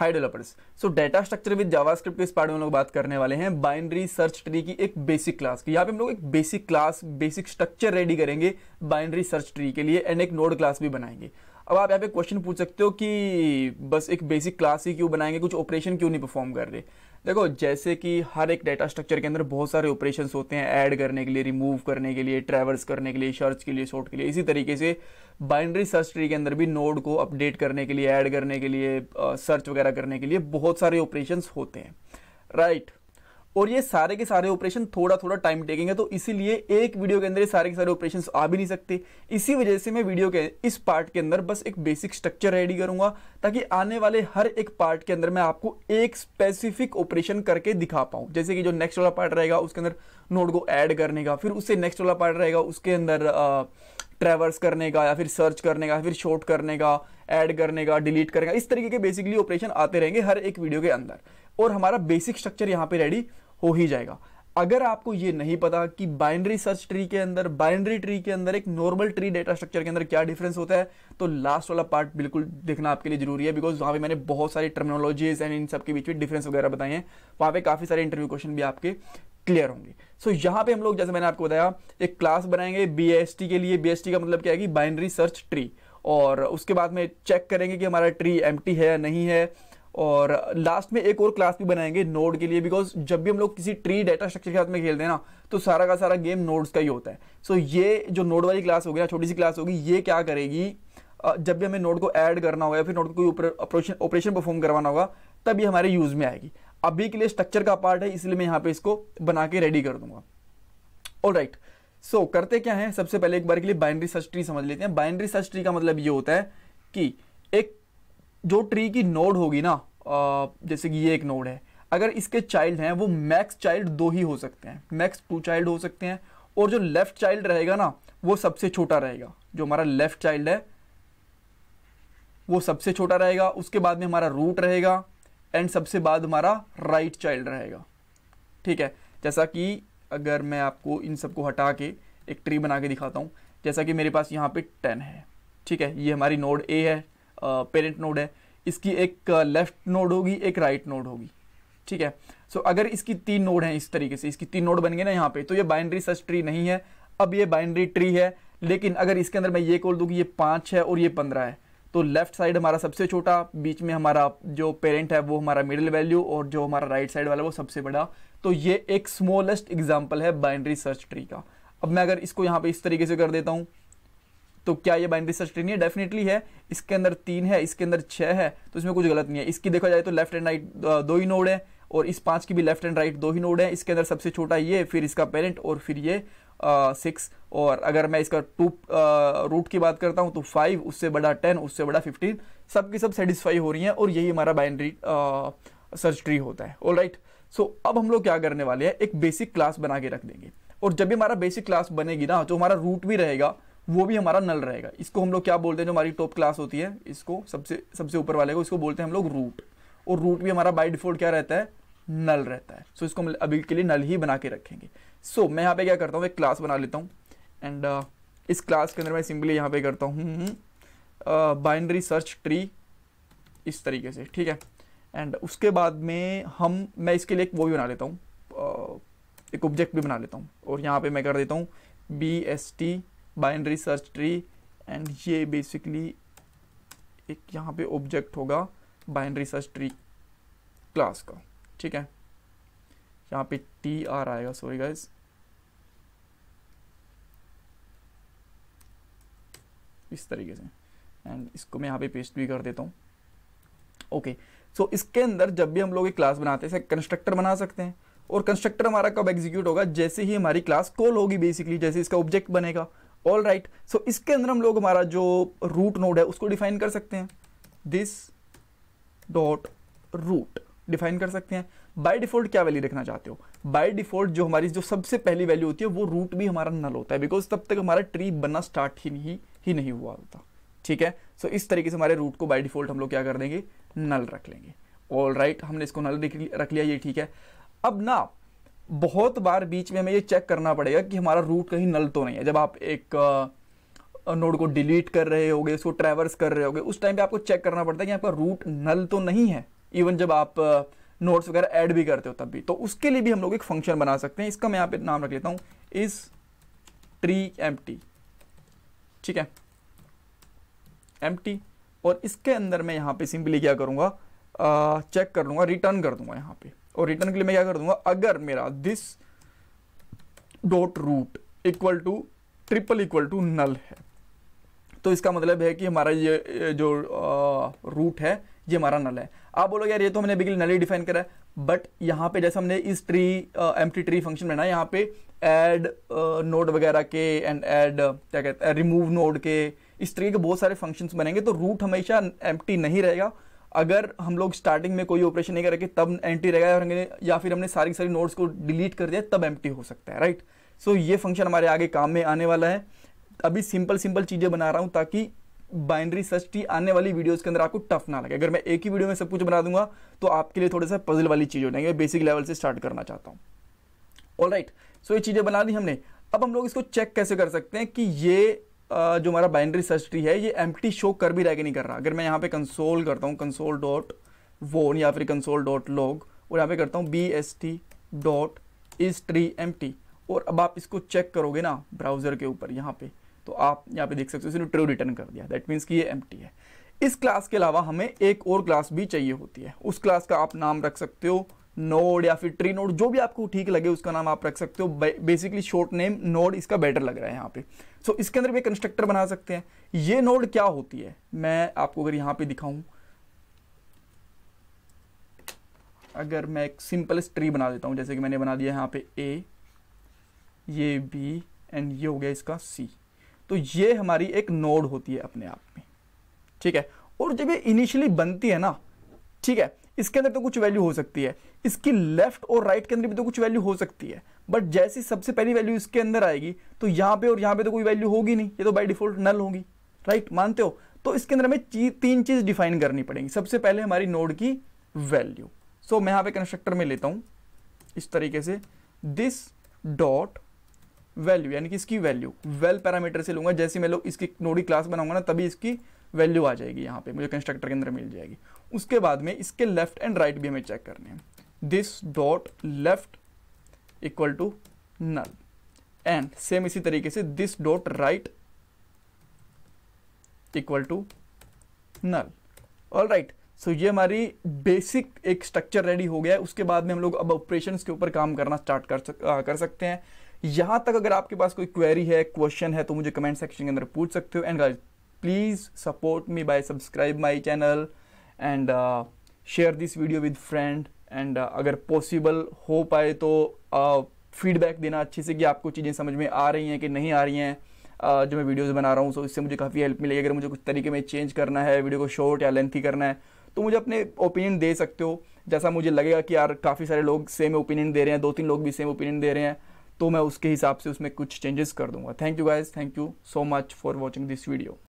High developers so data structure with JavaScript के इस part में हम लोग बात करने वाले हैं बाइनरी सर्च ट्री की एक बेसिक क्लास की यहाँ पे हम लोग एक basic class basic structure ready करेंगे बाइनरी सर्च ट्री के लिए एंड एक नोड क्लास भी बनाएंगे अब आप यहाँ पे क्वेश्चन पूछ सकते हो कि बस एक बेसिक क्लास ही क्यों बनाएंगे कुछ ऑपरेशन क्यों नहीं परफॉर्म कर रहे देखो जैसे कि हर एक डाटा स्ट्रक्चर के अंदर बहुत सारे ऑपरेशन होते हैं ऐड करने के लिए रिमूव करने के लिए ट्रैवर्स करने के लिए सर्च के लिए शॉर्ट के लिए इसी तरीके से बाइनरी सर्च ट्री के अंदर भी नोड को अपडेट करने के लिए ऐड करने के लिए सर्च वगैरह करने के लिए बहुत सारे ऑपरेशन होते हैं राइट right. और ये सारे के सारे ऑपरेशन थोड़ा थोड़ा टाइम टेकिंग है तो इसीलिए एक वीडियो के अंदर सारे के सारे ऑपरेशन आ भी नहीं सकते इसी वजह से मैं वीडियो के इस पार्ट के अंदर बस एक बेसिक स्ट्रक्चर रेडी करूंगा ताकि आने वाले हर एक पार्ट के अंदर मैं आपको एक स्पेसिफिक ऑपरेशन करके दिखा पाऊँ जैसे कि जो नेक्स्ट वाला पार्ट रहेगा उसके अंदर नोट को ऐड करने का फिर उससे नेक्स्ट वाला पार्ट रहेगा उसके अंदर ट्रैवर्स ट्रेवर्स करने का या फिर सर्च करने का फिर शॉर्ट करने का ऐड करने का डिलीट करने का इस तरीके के बेसिकली ऑपरेशन आते रहेंगे हर एक वीडियो के अंदर और हमारा बेसिक स्ट्रक्चर यहाँ पे रेडी हो ही जाएगा अगर आपको ये नहीं पता कि बाइनरी सर्च ट्री के अंदर बाइनरी ट्री के अंदर एक नॉर्मल ट्री डेटा स्ट्रक्चर के अंदर क्या डिफरेंस होता है तो लास्ट वाला पार्ट बिल्कुल देखना आपके लिए जरूरी है बिकॉज वहाँ पे मैंने बहुत सारी टर्मिनोलॉजीज एंड इन सब के बीच में डिफरेंस वगैरह बताए हैं वहाँ पे काफ़ी सारे इंटरव्यू क्वेश्चन भी आपके क्लियर होंगे सो so, यहाँ पे हम लोग जैसे मैंने आपको बताया एक क्लास बनाएंगे बी के लिए बी का मतलब क्या है कि बाइनरी सर्च ट्री और उसके बाद में चेक करेंगे कि हमारा ट्री एम है या नहीं है और लास्ट में एक और क्लास भी बनाएंगे नोड के लिए बिकॉज जब भी हम लोग किसी ट्री डाटा स्ट्रक्चर के साथ में खेलते हैं ना तो सारा का सारा गेम नोड्स का ही होता है सो so, ये जो नोड वाली क्लास होगी ना छोटी सी क्लास होगी ये क्या करेगी जब भी हमें नोड को ऐड करना होगा या फिर नोड को ऑपरेशन ऑपरेशन परफॉर्म करवाना होगा तब ये हमारे यूज़ में आएगी अभी के लिए स्ट्रक्चर का पार्ट है इसलिए मैं यहाँ पे इसको बना के रेडी कर दूंगा और राइट सो करते क्या है सबसे पहले एक बार के लिए बाइंड्री सर्च ट्री समझ लेते हैं बाइंड्री सर्च ट्री का मतलब ये होता है कि एक जो ट्री की नोड होगी ना जैसे कि ये एक नोड है अगर इसके चाइल्ड हैं वो मैक्स चाइल्ड दो ही हो सकते हैं मैक्स टू चाइल्ड हो सकते हैं और जो लेफ्ट चाइल्ड रहेगा ना वो सबसे छोटा रहेगा जो हमारा लेफ्ट चाइल्ड है वो सबसे छोटा रहेगा उसके बाद में हमारा रूट रहेगा एंड सबसे बाद हमारा राइट चाइल्ड रहेगा ठीक है जैसा कि अगर मैं आपको इन सबको हटा के एक ट्री बना के दिखाता हूँ जैसा कि मेरे पास यहाँ पे टेन है ठीक है ये हमारी नोड ए है पेरेंट नोड है इसकी एक लेफ्ट नोड होगी एक राइट नोड होगी ठीक है सो so, अगर इसकी तीन नोड हैं इस तरीके से इसकी तीन नोड बन गए ना यहाँ पे तो ये बाइंड्री सर्च ट्री नहीं है अब ये बाइंड्री ट्री है लेकिन अगर इसके अंदर मैं ये खोल दूँ कि ये पाँच है और ये पंद्रह है तो लेफ्ट साइड हमारा सबसे छोटा बीच में हमारा जो पेरेंट है वो हमारा मिडिल वैल्यू और जो हमारा राइट साइड वाला वो सबसे बड़ा तो ये एक स्मॉलेस्ट एग्जाम्पल है बाइंड्री सर्च ट्री का अब मैं अगर इसको यहाँ पे इस तरीके से कर देता हूँ तो क्या ये बाइनरी सर्च ट्री नहीं है डेफिनेटली है इसके अंदर तीन है इसके अंदर छः है तो इसमें कुछ गलत नहीं है इसकी देखा जाए तो लेफ्ट एंड राइट दो ही नोड है और इस पांच की भी लेफ्ट एंड राइट दो ही नोड है इसके अंदर सबसे छोटा ये फिर इसका पेरेंट और फिर ये सिक्स और अगर मैं इसका टू रूट की बात करता हूँ तो फाइव उससे बड़ा टेन उससे बड़ा फिफ्टीन सब सब सेटिस्फाई हो रही हैं और यही हमारा बाइनरी सर्च ट्री होता है ऑल राइट सो अब हम लोग क्या करने वाले हैं एक बेसिक क्लास बना के रख देंगे और जब भी हमारा बेसिक क्लास बनेगी ना तो हमारा रूट भी रहेगा वो भी हमारा नल रहेगा इसको हम लोग क्या बोलते हैं जो हमारी टॉप क्लास होती है इसको सबसे सबसे ऊपर वाले को इसको बोलते हैं हम लोग रूट और रूट भी हमारा बाई डिफॉल्ट क्या रहता है नल रहता है सो so, इसको हम अभी के लिए नल ही बना के रखेंगे सो so, मैं यहाँ पे क्या करता हूँ एक क्लास बना लेता हूँ एंड uh, इस क्लास के अंदर मैं सिंपली यहाँ पे करता हूँ बाइंड्री सर्च ट्री इस तरीके से ठीक है एंड उसके बाद में हम मैं इसके लिए एक वो भी बना लेता हूँ uh, एक ऑब्जेक्ट भी बना लेता हूँ और यहाँ पर मैं कर देता हूँ B S T binary search tree and ये बेसिकली एक यहाँ पे ऑब्जेक्ट होगा बाइनरी सर्च ट्री क्लास का ठीक है यहाँ पे टी आर आएगा सॉरी गाइज इस तरीके से एंड इसको मैं यहाँ पे पेस्ट भी कर देता हूँ ओके सो इसके अंदर जब भी हम लोग एक क्लास बनाते हैं कंस्ट्रक्टर बना सकते हैं और कंस्ट्रक्टर हमारा कब एग्जीक्यूट होगा जैसे ही हमारी क्लास कॉल होगी बेसिकली जैसे इसका ऑब्जेक्ट बनेगा ऑल राइट सो इसके अंदर हम लोग हमारा जो रूट नोड है उसको डिफाइन कर सकते हैं दिस डॉट रूट डिफाइन कर सकते हैं बाय डिफॉल्ट क्या वैल्यू रखना चाहते हो बाय डिफॉल्ट जो हमारी जो सबसे पहली वैल्यू होती है वो रूट भी हमारा नल होता है बिकॉज तब तक हमारा ट्री बनना स्टार्ट ही नहीं ही नहीं हुआ होता ठीक है सो so, इस तरीके से हमारे रूट को बाय डिफॉल्ट हम लोग क्या कर देंगे नल रख लेंगे ऑल राइट right, हमने इसको नल रख लिया ये ठीक है अब ना बहुत बार बीच में हमें ये चेक करना पड़ेगा कि हमारा रूट कहीं नल तो नहीं है जब आप एक नोड को डिलीट कर रहे होगे उसको ट्रैवर्स कर रहे होगे उस टाइम पे आपको चेक करना पड़ता है कि आपका रूट नल तो नहीं है इवन जब आप नोट्स वगैरह ऐड भी करते हो तब भी तो उसके लिए भी हम लोग एक फंक्शन बना सकते हैं इसका मैं यहाँ पे नाम रख लेता हूँ इस ट्री एम ठीक है एम और इसके अंदर मैं यहाँ पे सिंपली क्या करूँगा चेक कर दूंगा रिटर्न कर दूंगा यहाँ पे और रिटर्न के लिए मैं क्या कर दूंगा अगर मेरा this dot root equal to triple equal to null है तो इसका मतलब है कि हमारा ये जो रूट है ये हमारा नल है आप बोलोगे यार ये तो हमने बिगिल नल ही डिफाइन करा है बट यहाँ पे जैसे हमने इस ट्री एम ट्री फंक्शन में ना यहाँ पे एड नोड वगैरह के एंड एड क्या कहते हैं रिमूव नोड के इस तरीके के बहुत सारे फंक्शंस बनेंगे तो रूट हमेशा एम नहीं रहेगा अगर हम लोग स्टार्टिंग में कोई ऑपरेशन नहीं करेंगे तब एंट्री रहेगा या फिर हमने सारी सारी नोट्स को डिलीट कर दिया तब एम्प्टी हो सकता है राइट सो ये फंक्शन हमारे आगे काम में आने वाला है अभी सिंपल सिंपल चीज़ें बना रहा हूँ ताकि बाइनरी सर्च की आने वाली वीडियोस के अंदर आपको टफ ना लगे अगर मैं एक ही वीडियो में सब कुछ बना दूंगा तो आपके लिए थोड़ा सा पजल वाली चीज़ हो जाएंगे बेसिक लेवल से स्टार्ट करना चाहता हूँ ऑल राइट सो ये चीज़ें बना दी हमने अब हम लोग इसको चेक कैसे कर सकते हैं कि ये जो हमारा बाइनरी सर्च ट्री है ये एम शो कर भी रह के नहीं कर रहा अगर मैं यहाँ पे कंसोल करता हूँ कंसोल डॉट वोन या फिर कंसोल डॉट लॉग और यहाँ पे करता हूँ B S T dot is tree empty और अब आप इसको चेक करोगे ना ब्राउज़र के ऊपर यहाँ पे तो आप यहाँ पे देख सकते हो इसने ट्रू रिटर्न कर दिया दैट मीन्स कि ये एम है इस क्लास के अलावा हमें एक और क्लास भी चाहिए होती है उस क्लास का आप नाम रख सकते हो नोड या फिर ट्री नोड जो भी आपको ठीक लगे उसका नाम आप रख सकते हो बेसिकली शॉर्ट नेम नोड इसका बेटर लग रहा है यहाँ पे सो so, इसके अंदर भी कंस्ट्रक्टर बना सकते हैं ये नोड क्या होती है मैं आपको अगर यहाँ पे दिखाऊं अगर मैं एक सिंपल ट्री बना देता हूँ जैसे कि मैंने बना दिया यहाँ पे ए ये बी एंड ये हो गया इसका सी तो ये हमारी एक नोड होती है अपने आप में ठीक है और जब ये इनिशियली बनती है ना ठीक है इसके अंदर तो कुछ वैल्यू हो सकती है इसकी लेफ्ट और राइट के अंदर भी तो कुछ वैल्यू हो सकती है बट जैसी सबसे पहली वैल्यू इसके अंदर आएगी तो यहाँ पे और यहाँ पे तो कोई वैल्यू होगी नहीं ये तो बाई डिफॉल्ट नल होगी राइट right? मानते हो तो इसके अंदर हमें ची, तीन चीज़ डिफाइन करनी पड़ेगी सबसे पहले हमारी नोड की वैल्यू सो so, मैं यहाँ पे कंस्ट्रक्टर में लेता हूँ इस तरीके से दिस डॉट वैल्यू यानी कि इसकी वैल्यू वेल पैरामीटर से लूंगा जैसे मैं लोग इसकी नोडी क्लास बनाऊंगा ना तभी इसकी वैल्यू आ जाएगी यहाँ पे मुझे कंस्ट्रक्टर के अंदर मिल जाएगी उसके बाद में इसके लेफ्ट एंड राइट भी हमें चेक करने हैं this dot left equal to null and same इसी तरीके से this dot right equal to null all right so ये हमारी बेसिक एक स्ट्रक्चर रेडी हो गया है उसके बाद में हम लोग अब ऑपरेशन के ऊपर काम करना स्टार्ट कर सक आ, कर सकते हैं यहाँ तक अगर आपके पास कोई क्वेरी है क्वेश्चन है तो मुझे कमेंट सेक्शन के अंदर पूछ सकते हो and guys please support me by subscribe my channel and share this video with friend and अगर पॉसिबल हो पाए तो फीडबैक uh, देना अच्छे से कि आपको चीज़ें समझ में आ रही हैं कि नहीं आ रही हैं uh, जो मैं वीडियोज़ बना रहा हूँ सो so इससे मुझे काफ़ी हेल्प मिलेगी अगर मुझे कुछ तरीके में चेंज करना है वीडियो को शॉर्ट या लेंथी करना है तो मुझे अपने ओपिनियन दे सकते हो जैसा मुझे लगेगा कि यार काफ़ी सारे लोग सेम ओपिनियन दे रहे हैं दो तीन लोग भी सेम ओपिनियन दे रहे हैं तो मैं उसके हिसाब से उसमें कुछ चेंजेस कर दूंगा thank you guys thank you so much for watching this video